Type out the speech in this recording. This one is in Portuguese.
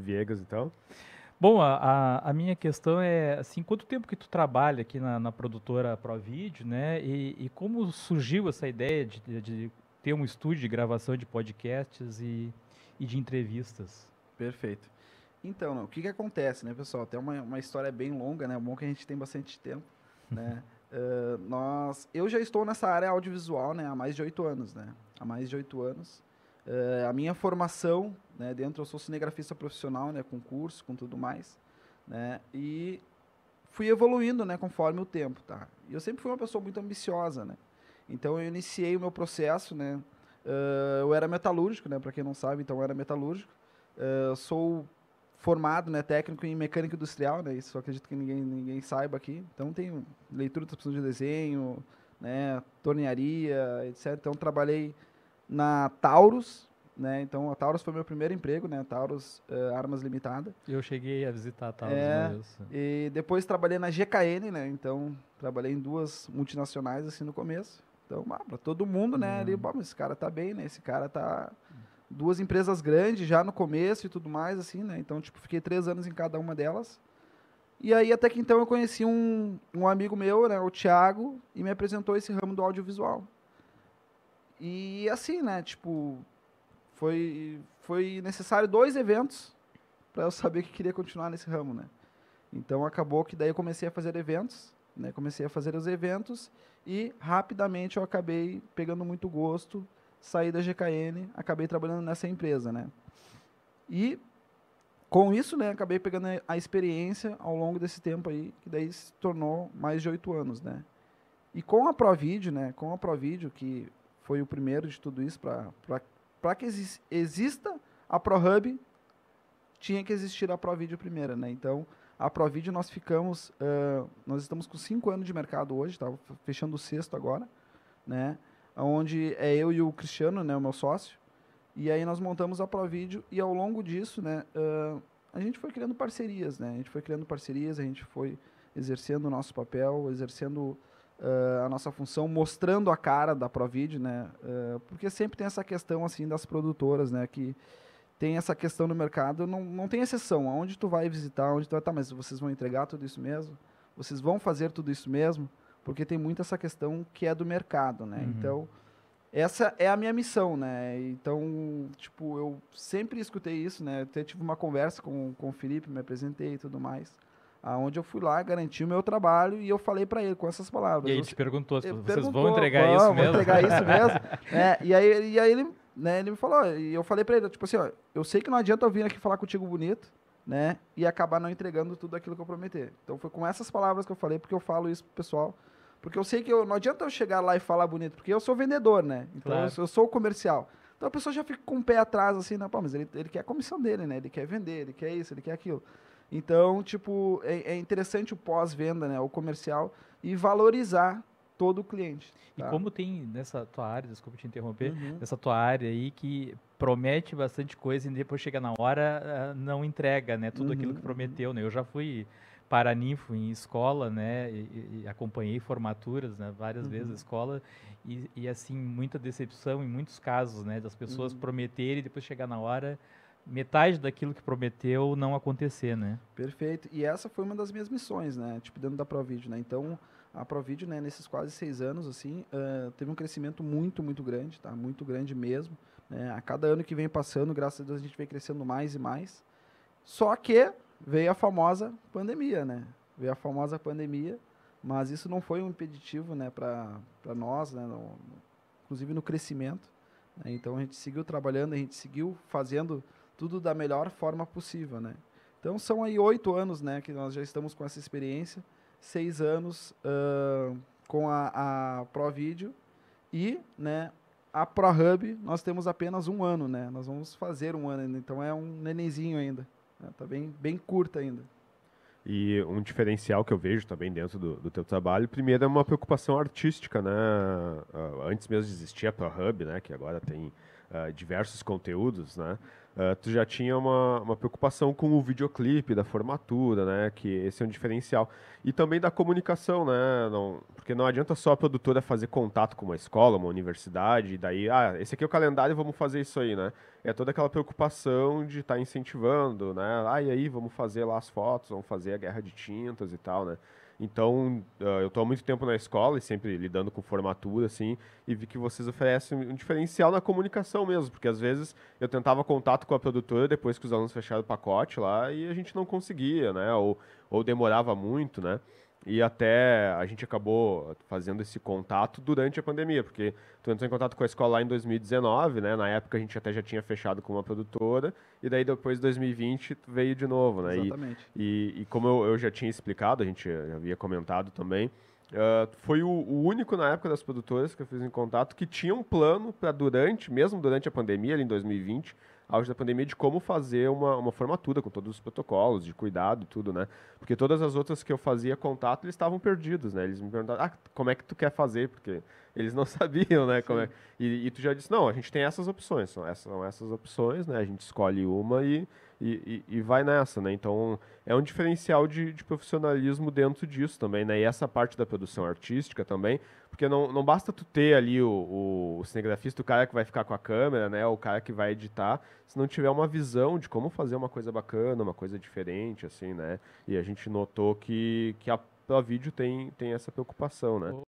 Viegas e tal. Bom, a, a, minha questão é, assim, quanto tempo que tu trabalha aqui na, na produtora ProVideo, né? E, e, como surgiu essa ideia de, de, ter um estúdio de gravação de podcasts e, e de entrevistas? Perfeito. Então, o que, que acontece, né, pessoal? Tem uma, uma história bem longa, né? É bom que a gente tem bastante tempo, uhum. né? uh, nós, eu já estou nessa área audiovisual, né, há mais de oito anos, né? Há mais de oito anos. Uh, a minha formação, né, dentro eu sou cinegrafista profissional, né, com curso, com tudo mais, né, e fui evoluindo, né, conforme o tempo, tá? E eu sempre fui uma pessoa muito ambiciosa, né? Então eu iniciei o meu processo, né? Uh, eu era metalúrgico, né, para quem não sabe, então eu era metalúrgico. Uh, sou formado, né, técnico em mecânica industrial, né? Isso eu acredito que ninguém ninguém saiba aqui. Então tem leitura de de desenho, né, tornearia, etc. Então trabalhei na Taurus, né? Então a Taurus foi meu primeiro emprego, né? Taurus uh, Armas Limitada. Eu cheguei a visitar a Taurus. É, e depois trabalhei na GKN, né? Então trabalhei em duas multinacionais assim no começo. Então, para todo mundo, né? Uhum. Ali, bom, esse cara tá bem, né? Esse cara tá duas empresas grandes já no começo e tudo mais assim, né? Então tipo fiquei três anos em cada uma delas. E aí até que então eu conheci um, um amigo meu, né? O Thiago e me apresentou esse ramo do audiovisual. E assim, né? Tipo foi, foi necessário dois eventos para eu saber que queria continuar nesse ramo, né? Então acabou que daí eu comecei a fazer eventos, né? Comecei a fazer os eventos e rapidamente eu acabei pegando muito gosto, saí da GKN, acabei trabalhando nessa empresa, né? E com isso, né, acabei pegando a experiência ao longo desse tempo aí, que daí se tornou mais de oito anos, né? E com a Provídeo, né, com a Provídeo, que foi o primeiro de tudo isso para para que exista a ProHub, tinha que existir a ProVideo primeira, né? Então, a ProVideo nós ficamos, uh, nós estamos com cinco anos de mercado hoje, tá? fechando o sexto agora, né? Onde é eu e o Cristiano, né, o meu sócio, e aí nós montamos a ProVideo e ao longo disso, né, uh, a gente foi criando parcerias, né? A gente foi criando parcerias, a gente foi exercendo o nosso papel, exercendo uh, a nossa função mostrando a cara da Provid, né? Uh, porque sempre tem essa questão assim das produtoras, né? Que tem essa questão no mercado, não, não tem exceção. Aonde tu vai visitar, onde tu vai estar, tá, mas vocês vão entregar tudo isso mesmo? Vocês vão fazer tudo isso mesmo? Porque tem muito essa questão que é do mercado, né? Uhum. Então, essa é a minha missão, né? Então, tipo, eu sempre escutei isso, né? Eu até tive uma conversa com, com o Felipe, me apresentei e tudo mais aonde eu fui lá, garanti o meu trabalho e eu falei para ele com essas palavras. E aí te perguntou, vocês perguntou, vão entregar isso vão mesmo? entregar isso mesmo? é, e, aí, e aí ele, né, ele me falou, e eu falei para ele, tipo assim, ó, eu sei que não adianta eu vir aqui falar contigo bonito, né, e acabar não entregando tudo aquilo que eu prometi. Então foi com essas palavras que eu falei, porque eu falo isso pro pessoal, porque eu sei que eu, não adianta eu chegar lá e falar bonito, porque eu sou vendedor, né, então claro. eu, sou, eu sou comercial. Então a pessoa já fica com o pé atrás, assim, não, né, pô, mas ele, ele quer a comissão dele, né, ele quer vender, ele quer isso, ele quer aquilo. Então, tipo, é, é interessante o pós-venda, né? O comercial e valorizar todo o cliente. E tá? como tem nessa tua área, desculpa te interromper, uhum. nessa tua área aí que promete bastante coisa e depois chega na hora ah, não entrega, né? Tudo uhum. aquilo que uhum, prometeu, uhum. né? Eu já fui paraninfo em escola, né? E, e acompanhei formaturas, né? Várias uhum. vezes escola e, e, assim muita decepção em muitos casos, né? Das pessoas uhum. prometerem e depois chegar na hora metade daquilo que prometeu não acontecer, né? Perfeito. E essa foi uma das minhas missões, né? Tipo, dentro da Provid, né? Então, a Provid, né, nesses quase seis anos, assim, uh, teve um crescimento muito, muito grande, tá? Muito grande mesmo. Né? A cada ano que vem passando, graças a Deus, a gente vem crescendo mais e mais. Só que veio a famosa pandemia, né? Veio a famosa pandemia, mas isso não foi um impeditivo, né, para nós, né? No, inclusive no crescimento. Né? Então, a gente seguiu trabalhando, a gente seguiu fazendo tudo da melhor forma possível, né? Então são aí oito anos, né, que nós já estamos com essa experiência, seis anos uh, com a, a ProVideo e, né, a ProHub nós temos apenas um ano, né? Nós vamos fazer um ano ainda, então é um nenenzinho ainda, né? tá bem, bem curta ainda. E um diferencial que eu vejo também dentro do, do teu trabalho, primeiro é uma preocupação artística, né? antes mesmo existia a ProHub, né? Que agora tem uh, diversos conteúdos, né? Eh, tu já tinha uma, uma preocupação com o videoclipe da formatura, né? Que esse é um diferencial. E também da comunicação, né? Não, porque não adianta só a produtora fazer contato com uma escola, uma universidade, e daí, ah, esse aqui é o calendário, vamos fazer isso aí, né? É toda aquela preocupação de estar tá incentivando, né? Ah, e aí, vamos fazer lá as fotos, vamos fazer a guerra de tintas e tal, né? Então, ah, eu estou há muito tempo na escola e sempre lidando com formatura, assim, e vi que vocês oferecem um diferencial na comunicação mesmo, porque às vezes eu tentava contato com a produtora depois que os alunos fecharam o pacote lá e a gente não conseguia, né? Ou, ou demorava muito, né? E até a gente acabou fazendo esse contato durante a pandemia, porque tu entrou em contato com a escola lá em 2019, né? Na época a gente até já tinha fechado com uma produtora, e daí depois 2020 tu veio de novo, né? Exatamente. E, e, e como eu, eu já tinha explicado, a gente já havia comentado também, Uh, foi o, o, único na época das produtoras que eu fiz em contato que tinha um plano para durante, mesmo durante a pandemia, ali em 2020, auge da pandemia de como fazer uma, uma formatura com todos os protocolos de cuidado e tudo, né? Porque todas as outras que eu fazia contato, eles estavam perdidos, né? Eles me perguntaram, ah, como é que tu quer fazer? Porque eles não sabiam, né? Como é. E, e, tu já disse, não, a gente tem essas opções, são essas, são essas opções, né? A gente escolhe uma e e, e, vai nessa, né? Então é um diferencial de, de, profissionalismo dentro disso também, né? E essa parte da produção artística também, porque não, não basta tu ter ali o, o, o, cinegrafista, o cara que vai ficar com a câmera, né? O cara que vai editar, se não tiver uma visão de como fazer uma coisa bacana, uma coisa diferente, assim, né? E a gente notou que, que a Provídeo tem, tem essa preocupação, né?